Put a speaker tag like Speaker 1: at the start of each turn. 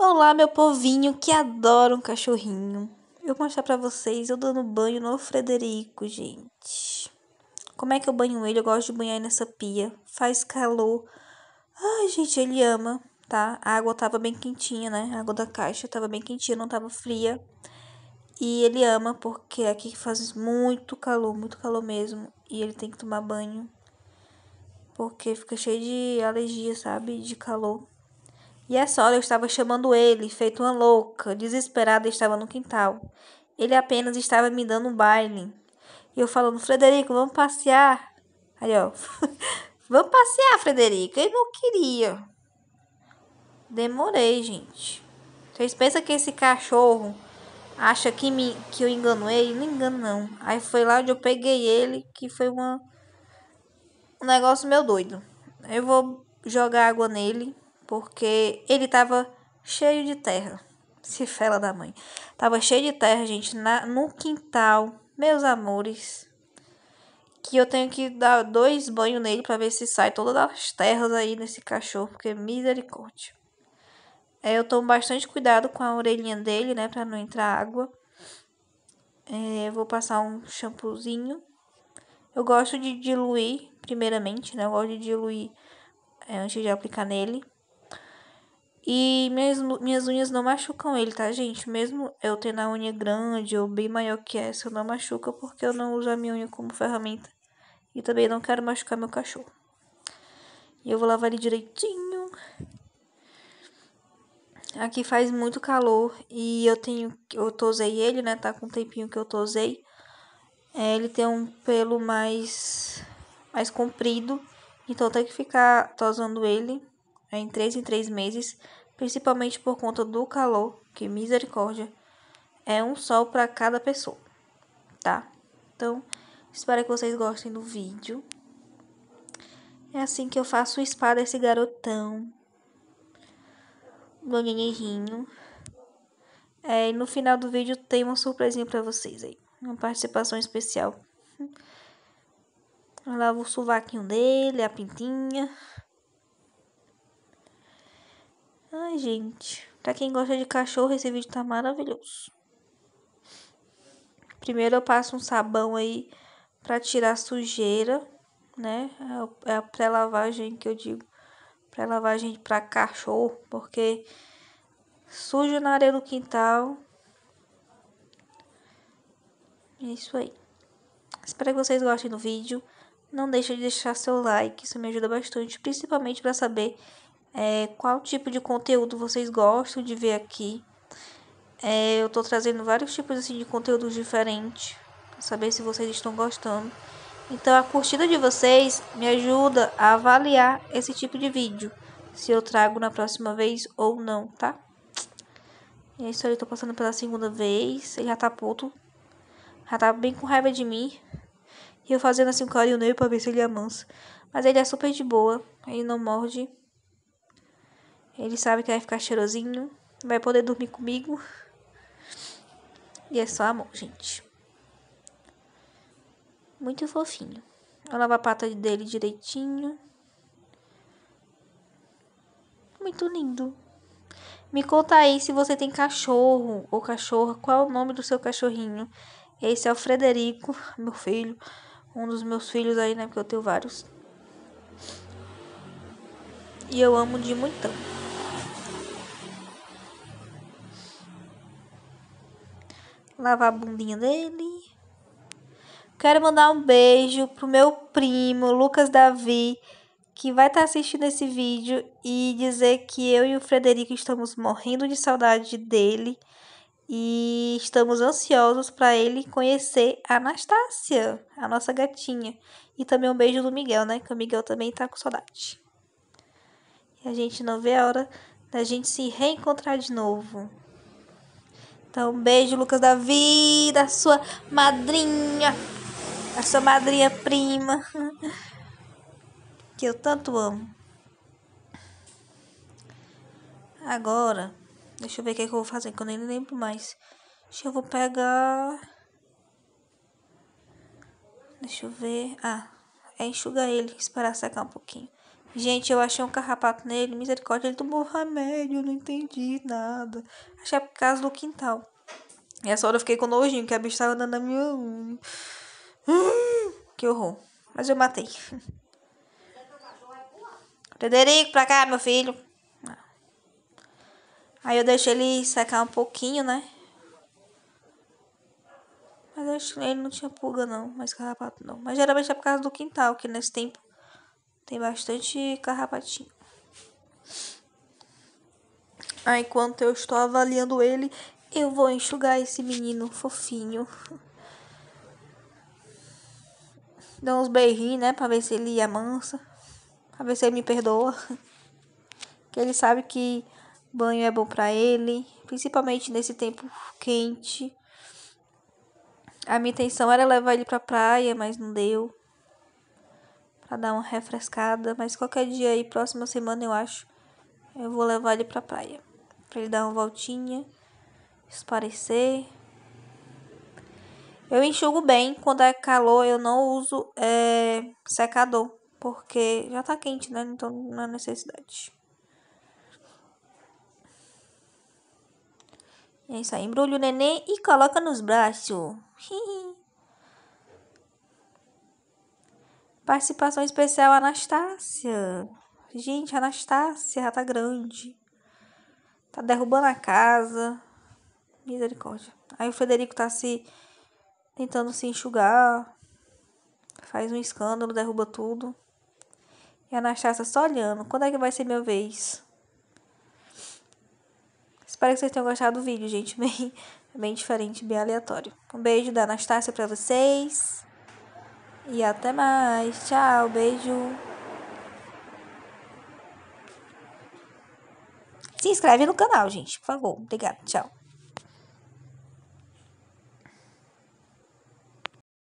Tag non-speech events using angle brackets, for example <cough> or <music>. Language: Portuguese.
Speaker 1: Olá, meu povinho que adora um cachorrinho. Eu vou mostrar pra vocês eu dando banho no Frederico, gente. Como é que eu banho ele? Eu gosto de banhar nessa pia. Faz calor. Ai, gente, ele ama, tá? A água tava bem quentinha, né? A água da caixa tava bem quentinha, não tava fria. E ele ama porque aqui faz muito calor, muito calor mesmo. E ele tem que tomar banho. Porque fica cheio de alergia, sabe? De calor. E essa hora eu estava chamando ele, feito uma louca, desesperada estava no quintal. Ele apenas estava me dando um baile. E eu falando, Frederico, vamos passear. Aí, ó, <laughs> vamos passear, Frederico. Ele não queria. Demorei, gente. Vocês pensam que esse cachorro acha que, me, que eu enganei? Não engano, não. Aí foi lá onde eu peguei ele, que foi uma, um negócio meu doido. Eu vou jogar água nele porque ele tava cheio de terra. <laughs> Se fela da mãe. Tava cheio de terra, gente, na, no quintal. Meus amores. Que eu tenho que dar dois banhos nele para ver se sai todas as terras aí nesse cachorro. Porque misericórdia. É, eu tomo bastante cuidado com a orelhinha dele, né? Pra não entrar água. É, vou passar um shampoozinho. Eu gosto de diluir, primeiramente, né? Eu gosto de diluir é, antes de aplicar nele. E minhas, minhas unhas não machucam ele, tá, gente? Mesmo eu tendo a unha grande ou bem maior que essa, eu não machuca porque eu não uso a minha unha como ferramenta. E também não quero machucar meu cachorro. E eu vou lavar ele direitinho. Aqui faz muito calor e eu tenho. Eu tosei ele, né? Tá com um tempinho que eu tosei. É, ele tem um pelo mais. mais comprido. Então tem que ficar tosando ele é, em 3 em 3 meses principalmente por conta do calor, que misericórdia, é um sol para cada pessoa, tá? Então, espero que vocês gostem do vídeo. É assim que eu faço o spa desse garotão. Meu nenenrinho. É, e no final do vídeo tem uma surpresinha para vocês aí. Uma participação especial. Eu lavo o sovaquinho dele, a pintinha. Ai, gente. Pra quem gosta de cachorro, esse vídeo tá maravilhoso. Primeiro eu passo um sabão aí pra tirar sujeira, né? É, é a pré-lavagem que eu digo. Pré-lavagem pra cachorro, porque sujo na areia do quintal. É isso aí. Espero que vocês gostem do vídeo. Não deixa de deixar seu like, isso me ajuda bastante, principalmente para saber é, qual tipo de conteúdo vocês gostam de ver aqui. É, eu tô trazendo vários tipos assim, de conteúdos diferentes, pra saber se vocês estão gostando. Então a curtida de vocês me ajuda a avaliar esse tipo de vídeo, se eu trago na próxima vez ou não, tá? E é isso aí, eu tô passando pela segunda vez, ele já tá puto, já tá bem com raiva de mim. E eu fazendo assim o carinho nele pra ver se ele amansa. Mas ele é super de boa, ele não morde. Ele sabe que vai ficar cheirosinho, vai poder dormir comigo. E é só amor, gente. Muito fofinho. Eu lavo a pata dele direitinho. Muito lindo. Me conta aí se você tem cachorro ou cachorra. Qual é o nome do seu cachorrinho? Esse é o Frederico, meu filho. Um dos meus filhos aí, né? Porque eu tenho vários. E eu amo de muitão. lavar a bundinha dele. Quero mandar um beijo pro meu primo, Lucas Davi, que vai estar tá assistindo esse vídeo e dizer que eu e o Frederico estamos morrendo de saudade dele e estamos ansiosos para ele conhecer a Anastácia, a nossa gatinha. E também um beijo do Miguel, né? Que o Miguel também tá com saudade. E a gente não vê a hora da gente se reencontrar de novo. Então, beijo, Lucas Davi, da sua madrinha, a sua madrinha prima, <laughs> que eu tanto amo. Agora, deixa eu ver o que, é que eu vou fazer, que eu nem lembro mais. Deixa eu vou pegar. Deixa eu ver. Ah, é enxugar ele, esperar secar um pouquinho. Gente, eu achei um carrapato nele, misericórdia, ele tomou remédio, eu não entendi nada. Achei por causa do quintal. E essa hora eu fiquei com nojinho, que a bicha tava andando na minha. Hum, que horror. Mas eu matei. Frederico, pra cá, meu filho. Aí eu deixei ele secar um pouquinho, né? Mas acho que ele não tinha pulga, não. Mas carrapato, não. Mas geralmente é por causa do quintal, que nesse tempo tem bastante carrapatinho. Aí, enquanto eu estou avaliando ele, eu vou enxugar esse menino fofinho. <laughs> Dá uns beijinhos, né? Pra ver se ele amansa. Pra ver se ele me perdoa. <laughs> Que ele sabe que banho é bom pra ele. Principalmente nesse tempo quente. A minha intenção era levar ele pra praia, mas não deu para dar uma refrescada, mas qualquer dia aí, próxima semana eu acho, eu vou levar ele pra praia. Pra ele dar uma voltinha, esparecer. Eu enxugo bem, quando é calor eu não uso é, secador, porque já tá quente, né? Então não há é necessidade. é isso aí, embrulha o neném e coloca nos braços. Hihi. <laughs> Participação especial Anastácia. Gente, Anastácia ela tá grande. Tá derrubando a casa. Misericórdia. Aí o Frederico tá se tentando se enxugar. Faz um escândalo, derruba tudo. E a Anastácia só olhando. Quando é que vai ser minha vez? Espero que vocês tenham gostado do vídeo, gente. <laughs> Bem, bem diferente, bem aleatório. Um beijo da Anastácia para vocês. E até mais. Tchau, beijo. Se inscreve no canal, gente, por favor. Obrigada. Tchau.